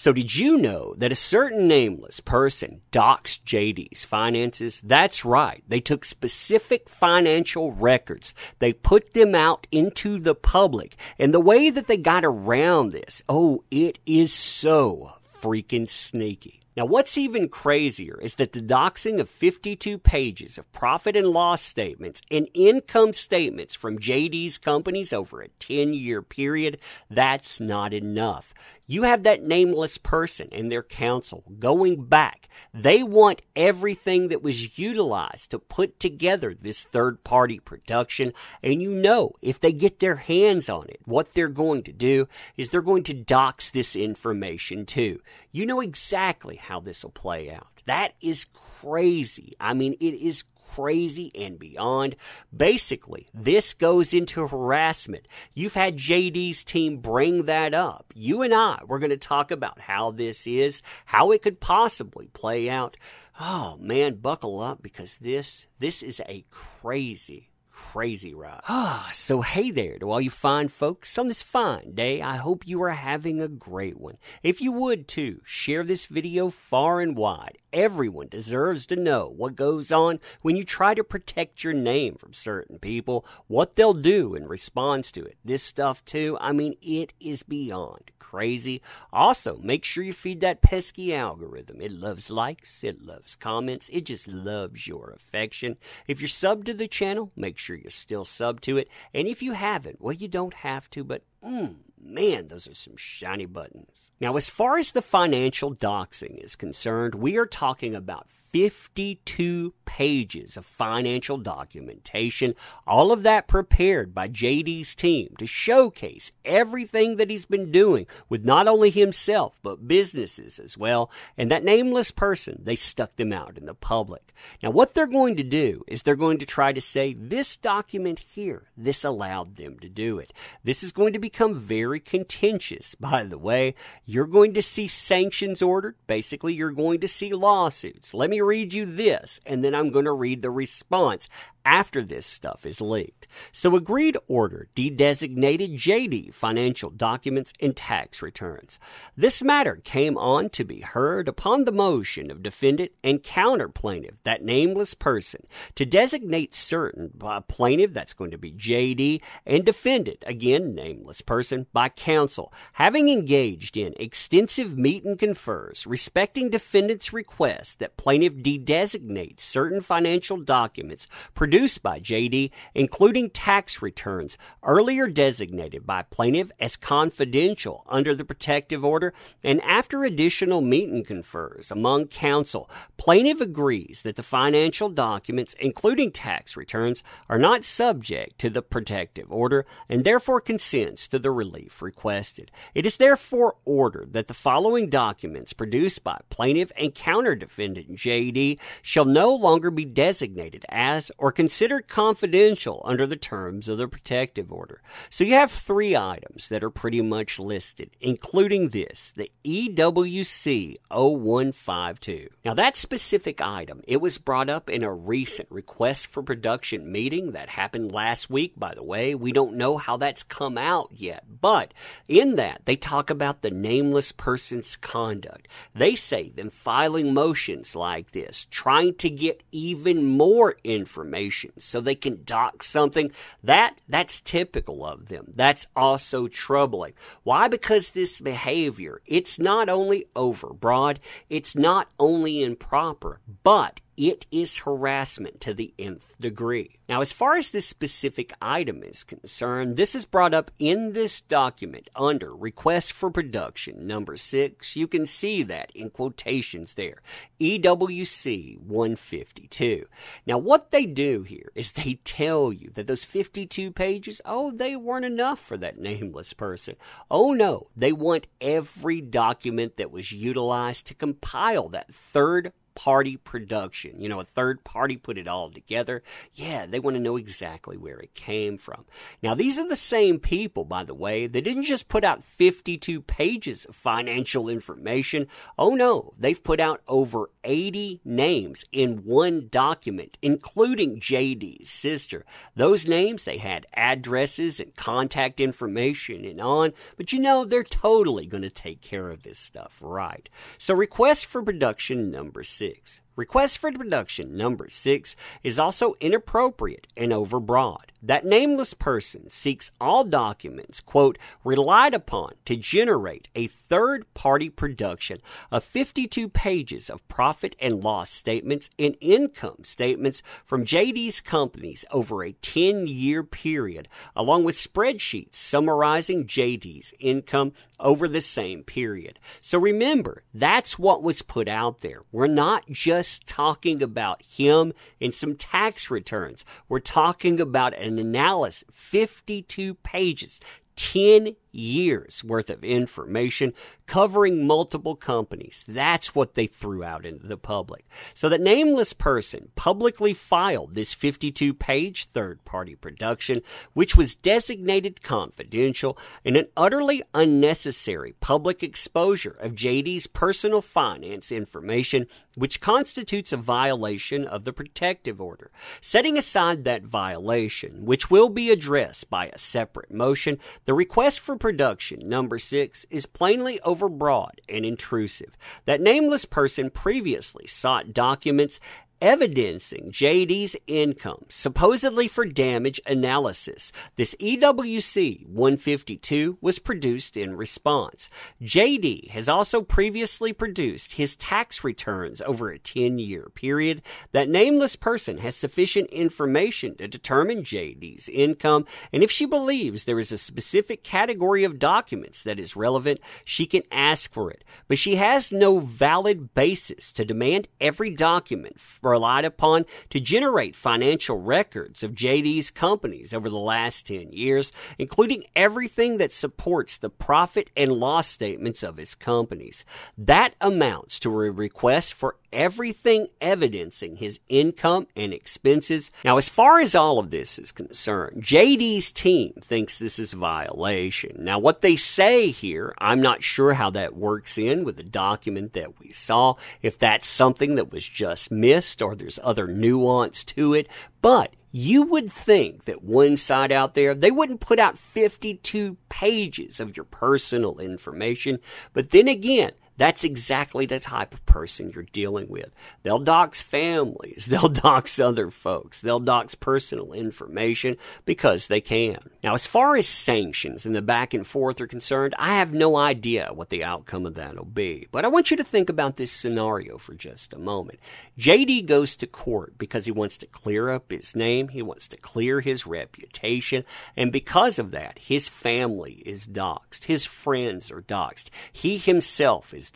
So, did you know that a certain nameless person doxed JD's finances? That's right. They took specific financial records, they put them out into the public. And the way that they got around this, oh, it is so freaking sneaky. Now, what's even crazier is that the doxing of 52 pages of profit and loss statements and income statements from JD's companies over a 10 year period, that's not enough. You have that nameless person and their counsel going back. They want everything that was utilized to put together this third party production. And you know, if they get their hands on it, what they're going to do is they're going to dox this information too. You know exactly how this will play out. That is crazy. I mean, it is crazy and beyond. Basically, this goes into harassment. You've had JD's team bring that up. You and I, we're going to talk about how this is, how it could possibly play out. Oh man, buckle up because this, this is a crazy, crazy ride. Ah, so hey there to all you fine folks on this fine day. I hope you are having a great one. If you would too, share this video far and wide Everyone deserves to know what goes on when you try to protect your name from certain people, what they'll do in response to it. This stuff, too, I mean, it is beyond crazy. Also, make sure you feed that pesky algorithm. It loves likes, it loves comments, it just loves your affection. If you're subbed to the channel, make sure you're still subbed to it. And if you haven't, well, you don't have to, but mmm Man, those are some shiny buttons. Now, as far as the financial doxing is concerned, we are talking about 52 pages of financial documentation, all of that prepared by JD's team to showcase everything that he's been doing with not only himself, but businesses as well. And that nameless person, they stuck them out in the public. Now, what they're going to do is they're going to try to say this document here, this allowed them to do it. This is going to become very contentious, by the way. You're going to see sanctions ordered. Basically, you're going to see lawsuits. Let me me read you this, and then I'm going to read the response after this stuff is leaked. So, agreed order de designated JD financial documents and tax returns. This matter came on to be heard upon the motion of defendant and counter plaintiff, that nameless person, to designate certain by uh, plaintiff, that's going to be JD, and defendant, again, nameless person, by counsel, having engaged in extensive meet and confers respecting defendant's request that plaintiff de designate certain financial documents produced produced by JD, including tax returns earlier designated by plaintiff as confidential under the protective order, and after additional meet and confers among counsel, plaintiff agrees that the financial documents, including tax returns, are not subject to the protective order and therefore consents to the relief requested. It is therefore ordered that the following documents produced by plaintiff and counter defendant JD shall no longer be designated as or considered considered confidential under the terms of the protective order. So you have three items that are pretty much listed, including this, the EWC 0152. Now that specific item, it was brought up in a recent request for production meeting that happened last week, by the way. We don't know how that's come out yet, but in that, they talk about the nameless person's conduct. They say them filing motions like this, trying to get even more information so they can dock something. That that's typical of them. That's also troubling. Why? Because this behavior, it's not only overbroad, it's not only improper, but it is harassment to the nth degree. Now, as far as this specific item is concerned, this is brought up in this document under Request for Production number six. You can see that in quotations there EWC 152. Now, what they do here is they tell you that those 52 pages, oh, they weren't enough for that nameless person. Oh, no, they want every document that was utilized to compile that third party production. You know, a third party put it all together. Yeah, they want to know exactly where it came from. Now, these are the same people, by the way, They didn't just put out 52 pages of financial information. Oh no, they've put out over 80 names in one document, including JD's sister. Those names, they had addresses and contact information and on, but you know, they're totally going to take care of this stuff, right? So, request for production number six six Request for Production number 6 is also inappropriate and overbroad. That nameless person seeks all documents, quote, relied upon to generate a third party production of 52 pages of profit and loss statements and income statements from JD's companies over a 10 year period, along with spreadsheets summarizing JD's income over the same period. So remember, that's what was put out there. We're not just just talking about him and some tax returns. We're talking about an analysis, 52 pages, 10 years worth of information covering multiple companies. That's what they threw out into the public. So that nameless person publicly filed this 52 page third party production, which was designated confidential and an utterly unnecessary public exposure of JD's personal finance information, which constitutes a violation of the protective order. Setting aside that violation, which will be addressed by a separate motion, the request for Production number six, is plainly overbroad and intrusive. That nameless person previously sought documents evidencing JD's income, supposedly for damage analysis. This EWC 152 was produced in response. JD has also previously produced his tax returns over a 10 year period. That nameless person has sufficient information to determine JD's income, and if she believes there is a specific category of documents that is relevant, she can ask for it. But she has no valid basis to demand every document from relied upon to generate financial records of JD's companies over the last 10 years, including everything that supports the profit and loss statements of his companies. That amounts to a request for everything evidencing his income and expenses. Now, as far as all of this is concerned, JD's team thinks this is violation. Now, what they say here, I'm not sure how that works in with the document that we saw, if that's something that was just missed or there's other nuance to it, but you would think that one side out there, they wouldn't put out 52 pages of your personal information. But then again, that's exactly the type of person you're dealing with. They'll dox families, they'll dox other folks, they'll dox personal information because they can. Now, as far as sanctions and the back and forth are concerned, I have no idea what the outcome of that'll be. But I want you to think about this scenario for just a moment. JD goes to court because he wants to clear up his name, he wants to clear his reputation, and because of that, his family is doxxed, his friends are doxxed, he himself is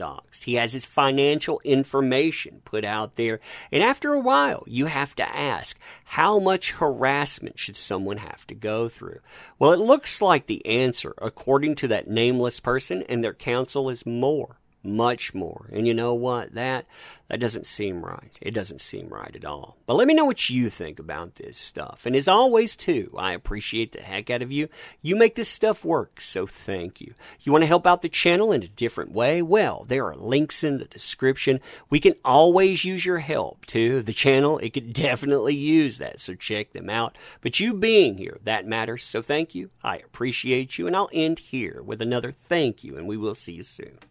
he has his financial information put out there. And after a while, you have to ask, how much harassment should someone have to go through? Well, it looks like the answer, according to that nameless person and their counsel, is more much more. And you know what? That that doesn't seem right. It doesn't seem right at all. But let me know what you think about this stuff. And as always, too, I appreciate the heck out of you. You make this stuff work, so thank you. You want to help out the channel in a different way? Well, there are links in the description. We can always use your help too. The channel, it could definitely use that. So check them out. But you being here, that matters. So thank you. I appreciate you. And I'll end here with another thank you, and we will see you soon.